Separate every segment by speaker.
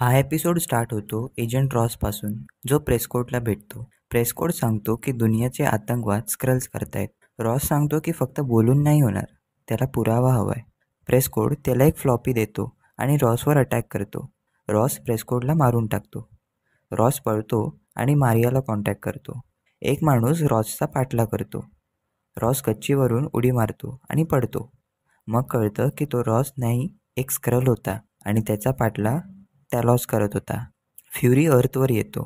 Speaker 1: हा episode start होतो agent रॉसपासून जो प्रेसकोटला भेटतो प्रेसकोट सांगतो की दुनियाचे आतंकवाद स्क्रल्स करतायत रॉस सांगतो की फक्त बोलून नाही होणार त्याला पुरावा हवा आहे त्याला एक फ्लॉपी देतो आणि रॉसवर अटॅक करतो रॉस प्रेसकोडला मारून टाकतो रॉस पळतो आणि मारियाला कॉन्टॅक्ट करतो एक माणूस रॉसचा पाठला करतो रॉस कच्चीवरून उडी मारतो आणि पडतो मग कळतं की तो रॉस नाही एक स्क्रल होता आणि त्याचा पाटला टॅलॉस करत होता फ्युरी अर्थवर येतो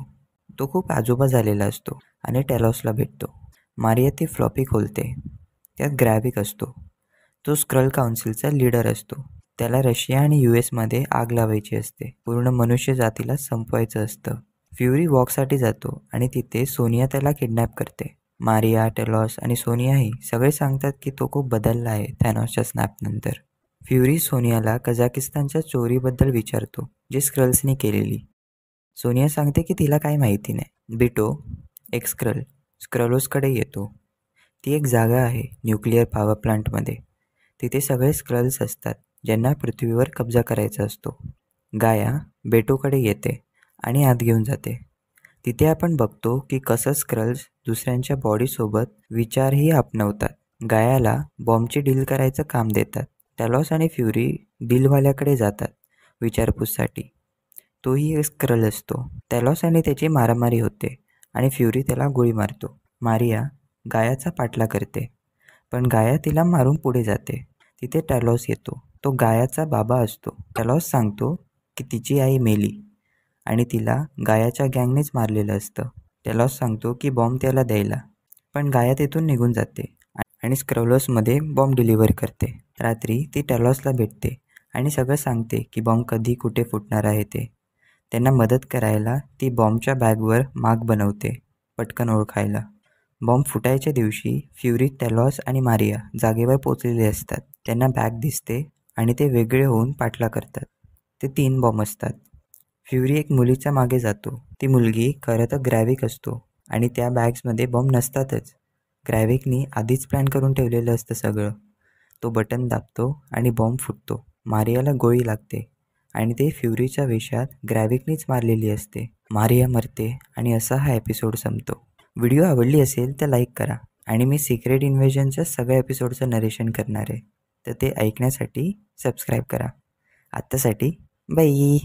Speaker 1: तो खूप आजोबा झालेला असतो आणि टॅलॉसला भेटतो मारिया ती फ्लॉपी खोलते त्यात ग्रॅविक असतो तो स्क्रल काउन्सिलचा लीडर असतो त्याला रशिया आणि यू एसमध्ये आग लावायची असते पूर्ण मनुष्य जातीला संपवायचं असतं फ्युरी वॉकसाठी जातो आणि तिथे सोनिया त्याला किडनॅप करते मारिया टेलॉस आणि सोनियाही सगळे सांगतात की तो खूप बदलला आहे थॅनॉसच्या स्नॅपनंतर फ्युरी सोनियाला कझाकिस्तानच्या चोरीबद्दल विचारतो जे स्क्रल्सने केलेली सोनिया सांगते की तिला काही माहिती नाही बिटो एक स्क्रल स्क्रलोसकडे येतो ती एक जागा आहे न्यूक्लिअर पॉवर प्लांटमध्ये तिथे सगळे स्क्रल्स असतात ज्यांना पृथ्वीवर कब्जा करायचा असतो गाया बेटोकडे येते आणि आत घेऊन जाते तिथे आपण बघतो की कसं स्क्रल्स दुसऱ्यांच्या बॉडीसोबत विचारही आपणवतात गायाला बॉम्बची डील करायचं काम देतात टॅलॉस आणि फ्युरी बिलवाल्याकडे जातात विचारपूससाठी तोही एक स्क्रल असतो टॅलॉस आणि त्याची मारामारी होते आणि फ्युरी त्याला गोळी मारतो मारिया गायाचा पाठला करते पण गाया तिला मारून पुढे जाते तिथे टॅलॉस येतो तो गायाचा बाबा असतो टॅलॉस सांगतो की तिची आई मेली आणि तिला गायाच्या गँगनेच मारलेलं असतं टॅलॉस सांगतो की बॉम्ब त्याला द्यायला पण गाया तिथून निघून जाते आणि स्क्रवलॉसमध्ये बॉम्ब डिलिव्हर करते रात्री ती टॅलॉसला भेटते आणि सगळं सांगते की बॉम्ब कधी कुठे फुटणार आहे ते त्यांना मदत करायला ती बॉम्बच्या बॅगवर माग बनवते पटकन ओळखायला बॉम्ब फुटायच्या दिवशी फ्युरी टॅलॉस आणि मारिया जागेवर पोचलेले असतात त्यांना बॅग दिसते आणि ते वेगळे होऊन पाठला करतात ते तीन बॉम्ब असतात फ्युरी एक मुलीच्या मागे जातो ती मुलगी खरं तर ग्रॅविक असतो आणि त्या बॅग्समध्ये बॉम्ब नसतातच ग्रॅव्हिकनी आधीच प्लॅन करून ठेवलेलं असतं सगळं तो बटन दाबतो आणि बॉम्ब फुटतो मारियाला गोळी लागते आणि ते फ्युरीच्या वेशात ग्रॅव्हिकनीच मारलेली असते मारिया मरते आणि असा हा एपिसोड संपतो व्हिडिओ आवडली असेल तर लाईक करा आणि मी सिक्रेट इन्व्हेजनच्या सगळ्या एपिसोडचं नरेशन करणार आहे तर ते ऐकण्यासाठी सबस्क्राईब करा आत्तासाठी बाई